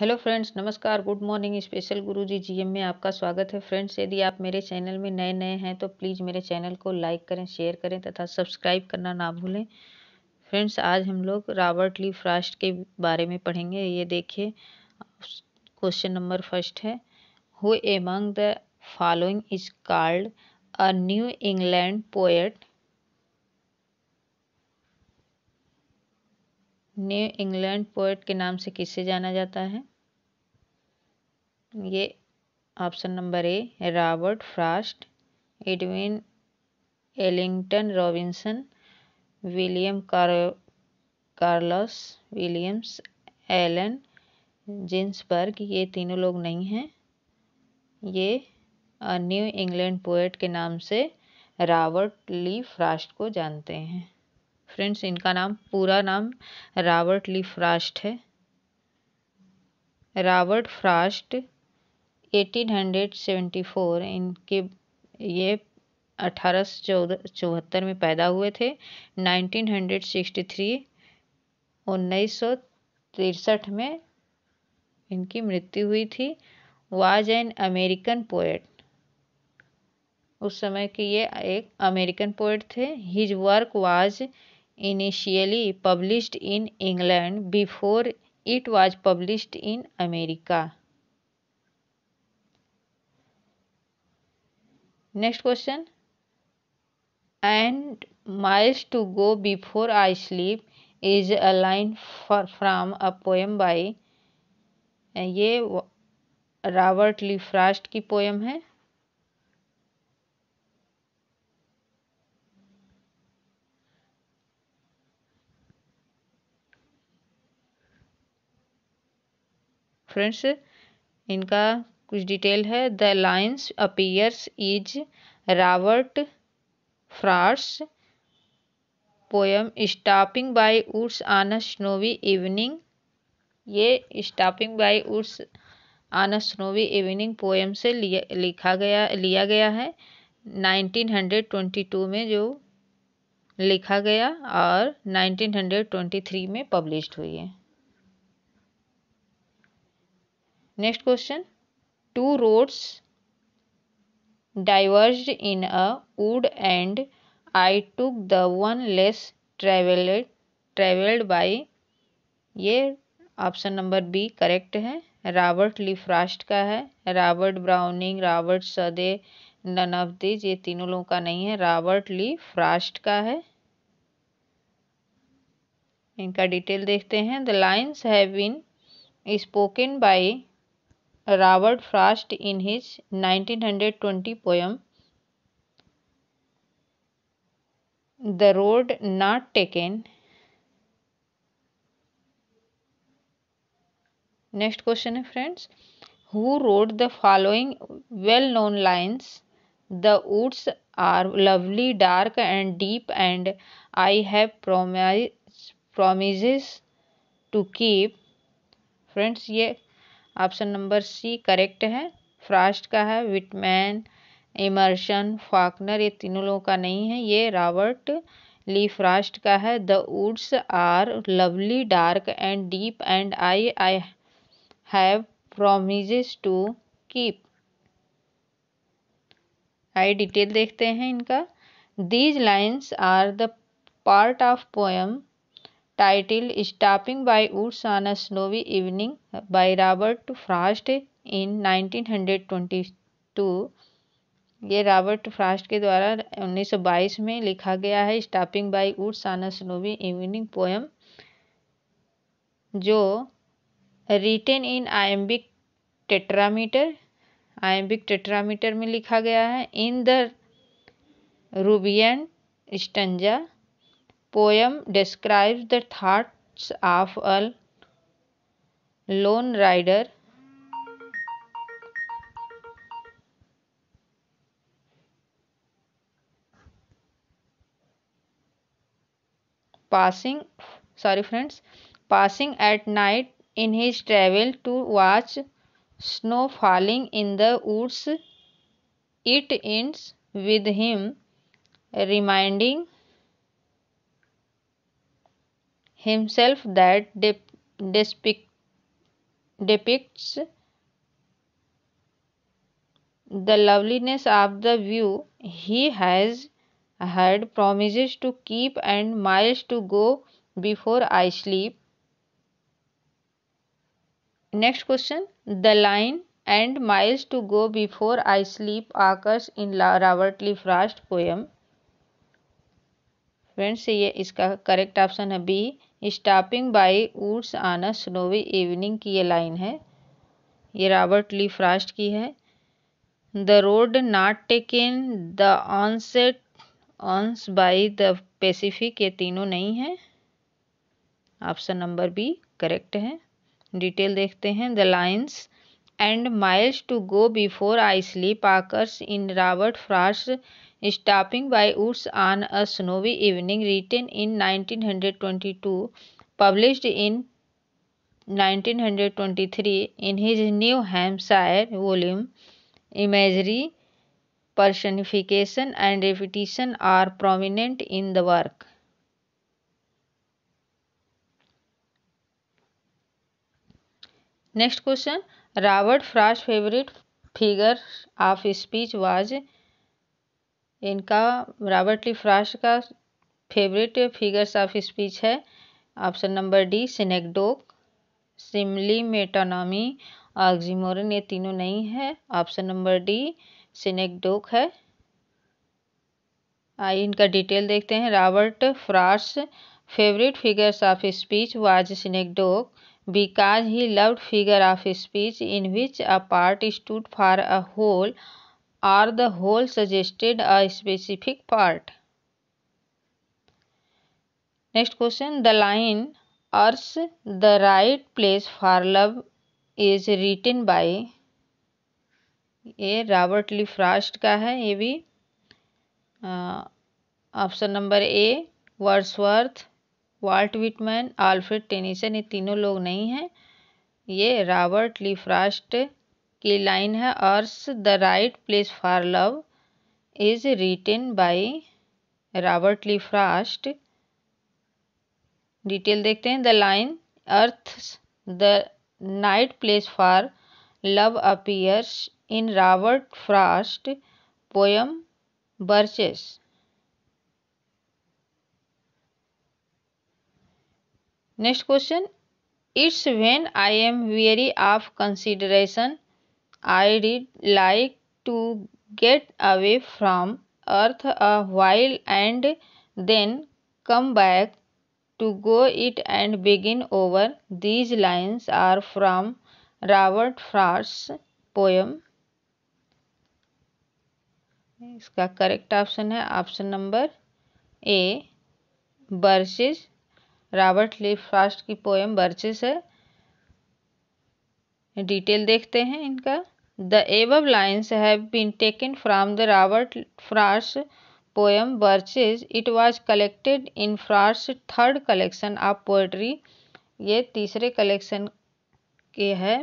Hello friends नमस्कार good morning special Guruji GM में आपका स्वागत है फ्रेंड्स यदि आप मेरे चैनल में नए नए हैं तो प्लीज़ मेरे चैनल को लाइक करें शेयर करें तथा सब्सक्राइब करना ना भूलें फ्रेंड्स आज हम लोग रॉबर्ट ली फ्रास्ट के बारे में पढ़ेंगे ये देखिए क्वेश्चन नंबर फर्स्ट है who among the following is called a New England poet New England poet के नाम से किसे जाना जाता है ये option number A Robert Frost Edwin Ellington Robinson William car Carlos Williams Allen Ginsberg ये तीनों लोग नहीं हैं ये न्यू इंग्लैंड पोइट के नाम से रॉबर्ट ली फ्रास्ट को जानते हैं फ्रेंड्स इनका नाम पूरा नाम रॉबर्ट ली फ्रास्ट है रॉबर्ट फ्रास्ट 1874 इनके ये अठारह चौहत्तर में पैदा हुए थे 1963 1963 में इनकी मृत्यु हुई थी वाज एन अमेरिकन पोएट उस समय के ये एक अमेरिकन पोएट थे his work was initially published in England before it was published in America. Next question. And miles to go before I sleep is a line for, from a poem by ये Robert Lee Frost की poem है friends इनका कुछ detail है the lines appears is Robert Frost's poem stopping by woods on a snowy evening ये stopping by woods on a snowy evening poem से लिया लिखा गया लिया गया है 1922 में जो लिखा गया और 1923 में पब्लिश हुई है next question two roads diverge in a wood and I took the one less travelled travelled by ये ऑप्शन नंबर बी करेक्ट है रॉबर्ट लिफ्रास्ट का है Robert Browning Robert Southey none of these ये तीनों लोगों का नहीं है रॉबर्ट ली फ्रास्ट का है इनका डिटेल देखते हैं the lines have been spoken by Robert Frost in his 1920 poem The Road Not Taken. Next question friends. Who wrote the following well-known lines? The woods are lovely, dark and deep and I have promise, promises to keep. friends." yeah. Option number C correct है Frost का है Whitman immersion फाकनर ये तीनों लोगों का नहीं है ये रॉबर्ट ली फ्रास्ट का है the woods are lovely dark and deep and I I have promises to keep आई डिटेल देखते हैं इनका these lines are the part of poem title stopping by woods on a snowy evening by Robert Frost in 1922 ये Robert Frost के द्वारा 1922 में लिखा गया है stopping by woods on a snowy evening poem जो written in iambic tetrameter iambic tetrameter में लिखा गया है in the Rubaiyat stanza poem describes the thoughts of a lone rider passing sorry friends passing at night in his travel to watch snow falling in the woods it ends with him reminding himself that dep depicts the loveliness of the view he has had promises to keep and miles to go before I sleep. Next question The line and miles to go before I sleep occurs in Robert Lee Frost poem. Friends ये इसका correct option है B stopping by woods on a snowy evening की ये line है ये Robert Lee Frost की है the road not taken the onset once by the Pacific ये तीनों नहीं हैं ऑप्शन नंबर बी करेक्ट है डिटेल देखते हैं the lines and miles to go before I sleep occurs in Robert Frost Stopping by Woods on a Snowy Evening, written in 1922, published in 1923 in his New Hampshire volume, Imagery, Personification and Repetition are prominent in the work. Next question Robert Frost's favorite figure of speech was इनका Robert Lee Frost का favourite figures of speech है option number D synecdoche simile metonymy oxymoron ये तीनों नहीं है option number D सिनेकडोक है आइए इनका डिटेल देखते हैं Robert Frost favourite figures of speech was synecdoche because he loved figure of speech in which a part stood for a whole or the whole suggested a specific part next question the line earth's the right place for love is written by ये Robert Lee Frost का है ये भी option number A Wordsworth Walt Whitman Alfred Tennyson ये तीनों लोग नहीं हैं ये रॉबर्ट ली फ्रास्ट की लाइन है earth's the right place for love is written by Robert Lee Frost detail देखते हैं the line earth the right place for love appears in Robert Frost poem birches next question it's when I am very of consideration I did like to get away from earth a while and then come back to go it and begin over these lines are from Robert Frost's poem इसका correct option है option number A birches Robert Lee Frost की poem birches है detail देखते हैं इनका the above lines have been taken from the Robert Frost's poem birches it was collected in Frost's third collection of poetry ये तीसरे collection के है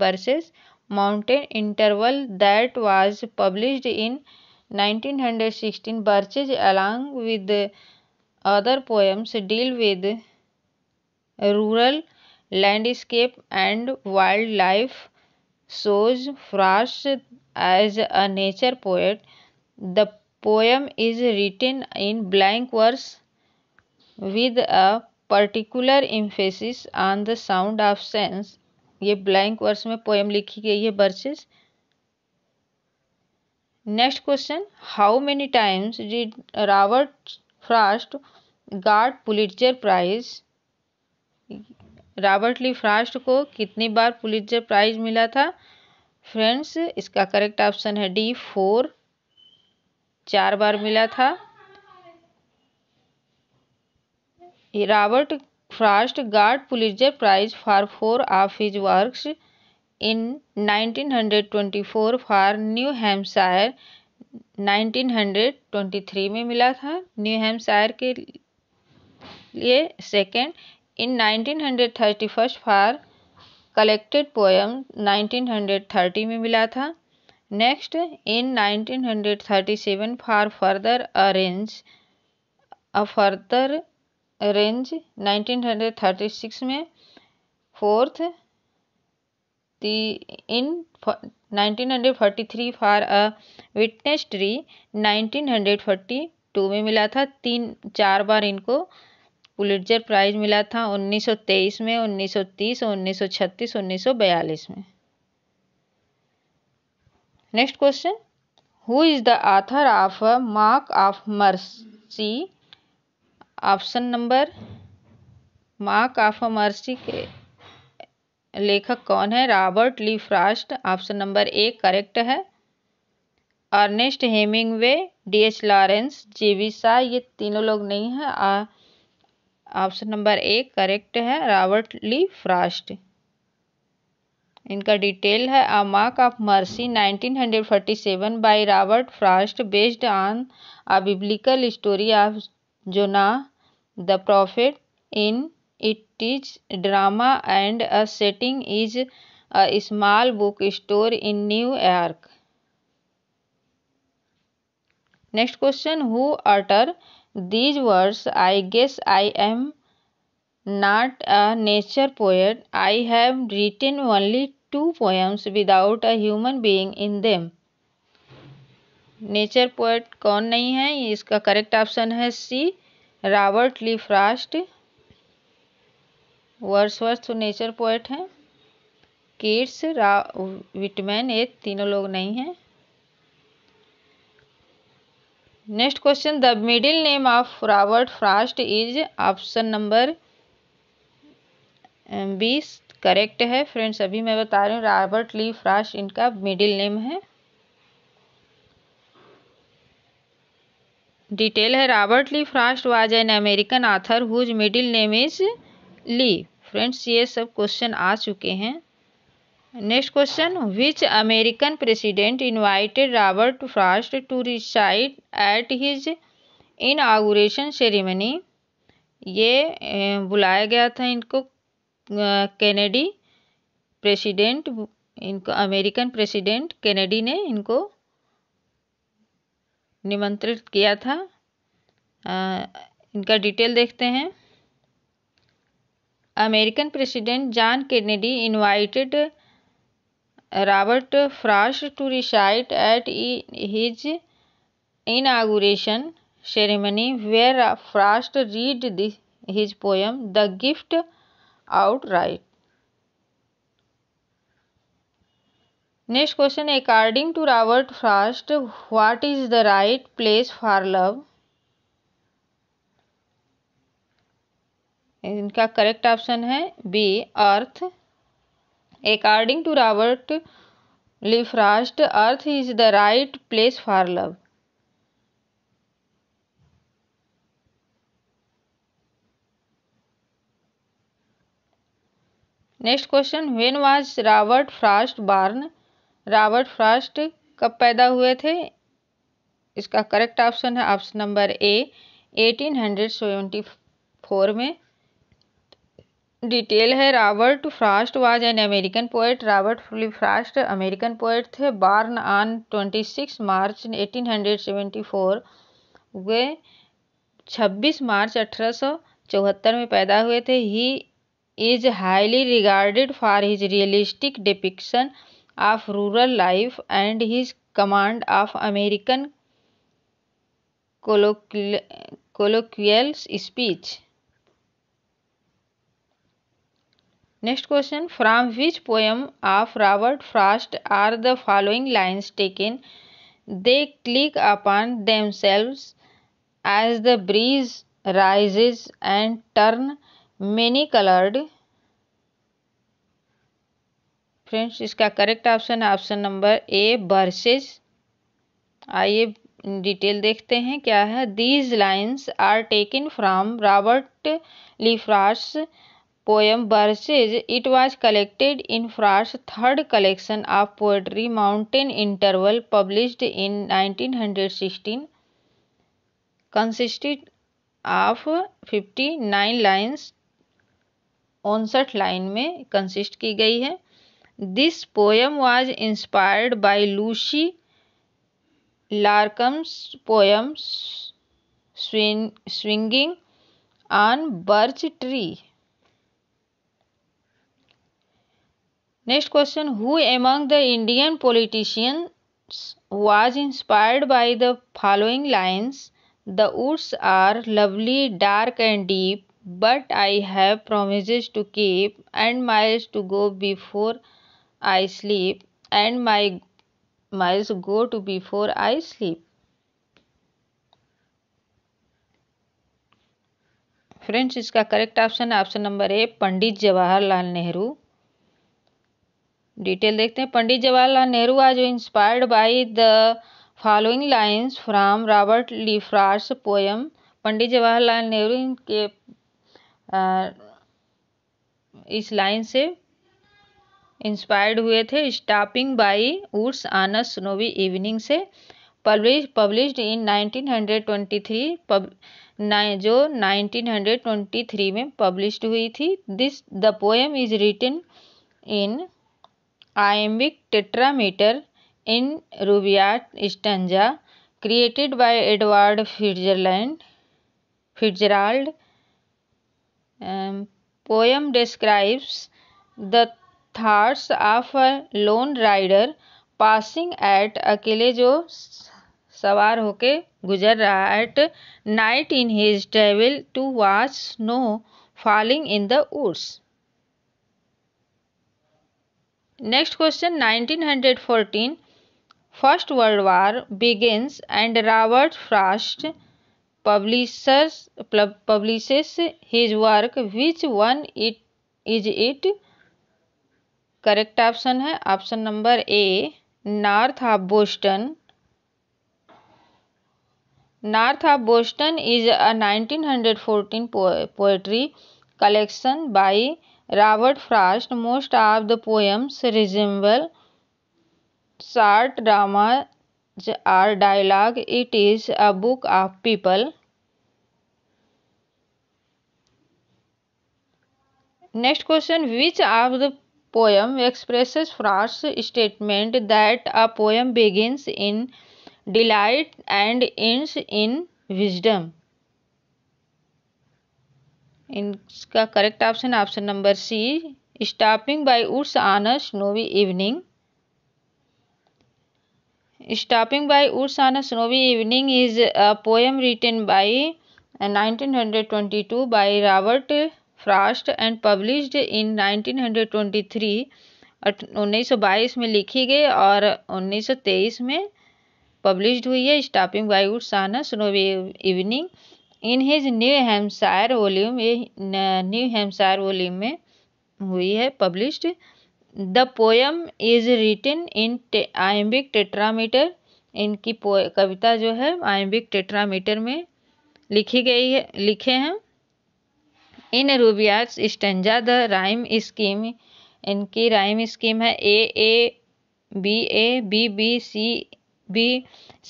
birches Mountain Interval that was publish in nineteen hundred sixteen birches along with other poems deal with rural landscape and wild life shows Frost as a nature poet the poem is written in blank verse with a particular emphasis on the sound of sense ये blank verse में poem लिखी गई है birches next question how many times did Robert Frost got Pulitzer prize Robert Lee Frost को कितनी बार Pulitzer prize मिला था फ्रेंड्स इसका करेक्ट ऑप्शन है डी फोर चार बार मिला था Robert Frost got Pulitzer prize for four of his works in 1924 for new twenty 1923 में मिला था न्यू हेम्पशायर के लिए second In 1931 for collected poem 1930 में मिला था next in 1937 for further arrange a further range 1936 में fourth the in 1943 for a witness tree 1942 में मिला था तीन चार बार इनको पुलिटजर प्राइज़ मिला था 1923 में 1930 1936 में next question who is the author of masque of mercy option number masque of mercy के लेखक कौन है Robert Lee Frost option number A correct है Ernest Hemingway D H Lawrence जेविसा ये तीनों लोग नहीं हैं ऑप्शन नंबर ए करेक्ट है रॉबर्ट ली फ्रास्ट इनका डिटेल है a masque of mercy 1947 by Robert Frost based on a biblical story of Jonah the profit in it is drama and a setting is a small book store in New York next question who आर्टर these words i guess i am not a nature poet i have written only two poems without a human being in them nature poet कौन नहीं है इसका correct option है C Robert Lee Frost Wordsworth nature poet हैं Keats रा Whitman ये तीनों लोग नहीं हैं next question the middle name of Robert Frost is option number B is correct है फ्रेंड्स अभी मैं बता रही हूँ रॉबर्ट ली फ्रास्ट इनका मिडिल नेम है डिटेल है Robert Lee Frost was an American author whose middle name is Lee friends ये सब क्वेश्चन आ चुके हैं next question which American president invited Robert Frost to recite at his inauguration ceremony ये बुलाया गया था इनको कैनेडी प्रेसिडेंट इनको अमेरिकन प्रेसिडेंट कैनेडी ने इनको निमंत्रित किया था इनका डिटेल देखते हैं American president John Kennedy invited Robert Frost to recite at his inauguration ceremony where Frost read his poem the gift outright next question according to Robert Frost what is the right place for love इनका correct option है B earth according to Robert Lee Frost earth is the right place for love next question when was Robert Frost born Robert Frost कब पैदा हुए थे इसका correct option है option number A 1874 में detail है Robert Frost was an American poet Robert flip Frost American poet थे born on twenty six March eighteen hundred seventy four वे छब्बीस मार्च अठारह सौ चौहत्तर में पैदा हुए थे he is highly regarded for his realistic depiction of rural life and his command of American colloquial speech next question from which poem of Robert Frost are the following lines taken they click upon themselves as the breeze rises and turn many coloured friends इसका correct option है option number A Birches आइए detail देखते हैं क्या है these lines are taken from Robert Lee Frost poem verses it was collected in Frost's third collection of poetry Mountain Interval published in 1916 consisted of 59 lines उनसठ line में consist की गई है this poem was inspired by Lucy Larcom's poem swinging on birch tree next question who among the Indian politicians was inspired by the following lines the woods are lovely dark and deep but I have promise to keep and miles to go before I sleep and my miles go to before I sleep friends इसका correct option option number ए पंडित Jawaharlal Nehru detail देखते हैं पंडित जवाहरलाल नेहरू आज inspired by the following lines from Robert Lee Frost's poem Pandit Jawaharlal Nehru इनके आ, इस line से inspired हुए थे stopping by woods on a snowy snowy evening से पब्लिश पब्लिश्ड इन 1923 पब जो 1923 में पब्लिश्ड हुई थी this the poem is written in iambic tetrameter in Rubaiyat stanza created by Edward Fitzgerald Fitzgerald poem describes the thoughts of a lone rider passing at अकेले जो सवार होके गुजर रहा है at night in his travel to watch snow falling in the woods next question 1914 first world war begins and Robert Frost publishers publishes his work which one it is it correct option है option number A North of Boston North of Boston is a 1914 poetry collection by Robert Frost, most of the poems resemble short dramas or dialogue. It is a book of people. Next question Which of the poem expresses Frost's statement that a poem begins in delight and ends in wisdom? इसका correct option option number C stopping by woods on a snowy evening stopping by woods on a evening is a poem written by by 1922 by Robert Frost and published in 1923 1922 में लिखी गई और 1923 में published हुई है stopping by woods on a snowy evening in his New Hampshire volume ये New Hampshire volume में हुई है published the poem is written in iambic tetrameter इनकी कविता जो है आयम्बिक टेट्रामीटर में लिखी गई है लिखे हैं in Rubaiyat's stanza the rhyme scheme इनकी राइम स्कीम है A A B A B B C B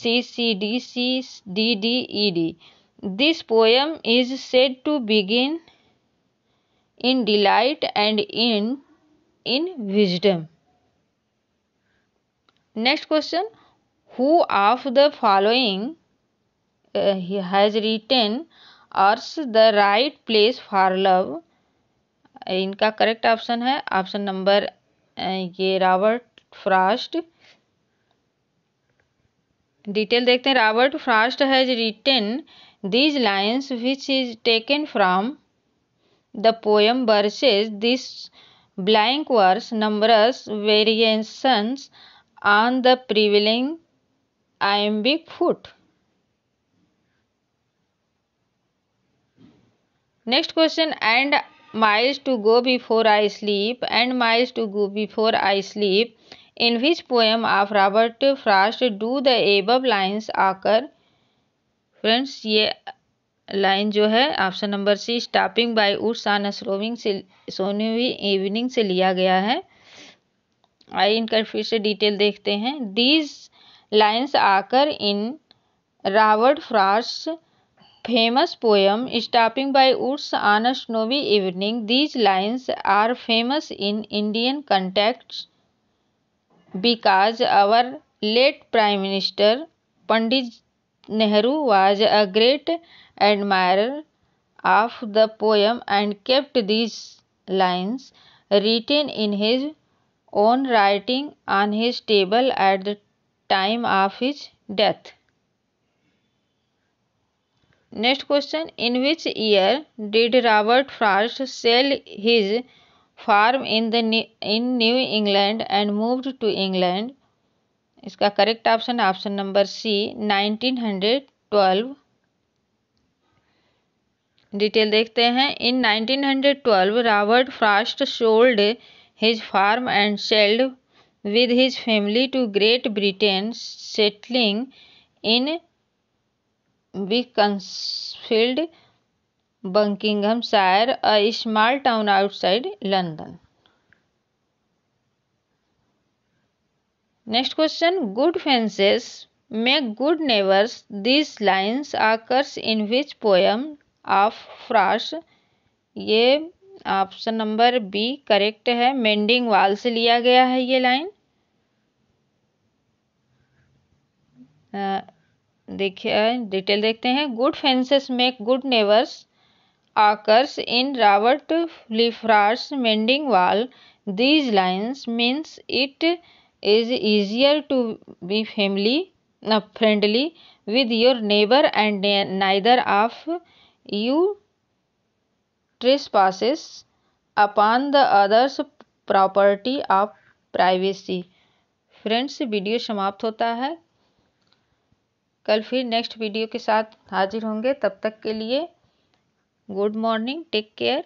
C C D C D D E D This poem is said to begin in delight and end in wisdom. Next question Who of the following uh, he has written earth's the right place for love इनका correct option है option number ये Robert Frost detail देखते हैं Robert Frost has written These lines which is taken from the poem verses this blank verse numerous variations on the prevailing iambic foot. Next question and miles to go before I sleep and miles to go before I sleep. In which poem of Robert Frost do the above lines occur? Friends ये line जो है option number C stopping by woods on snowy से सोनी हुई evening से लिया गया है आई इनकर फिर से डिटेल देखते हैं these lines occur in Robert Frost's famous poem stopping by woods on a snowy evening these lines are famous in Indian context because our late prime minister Pandit Nehru was a great admirer of the poem and kept these lines written in his own writing on his table at the time of his death. Next question In which year did Robert Frost sell his farm in, the, in New England and moved to England? इसका correct option option number C 1912 detail देखते हैं in 1912 Robert Frost sold his farm and sailed with his family to Great Britain settling in Buckinghamshire a small town outside London next question good fences make good neighbours this lines occurs in which poem of Frost ये option number B correct है mending wall से लिया गया है ये line देखिए detail देखते हैं good fences make good neighbours occurs in Robert Lee Frost mending wall these lines means it is easier to be family friendly with your neighbour and neither of you trespasses upon the others property of privacy friends video समाप्त होता है कल फिर next video के साथ हाजिर होंगे तब तक के लिए गुड मॉर्निंग टेक केयर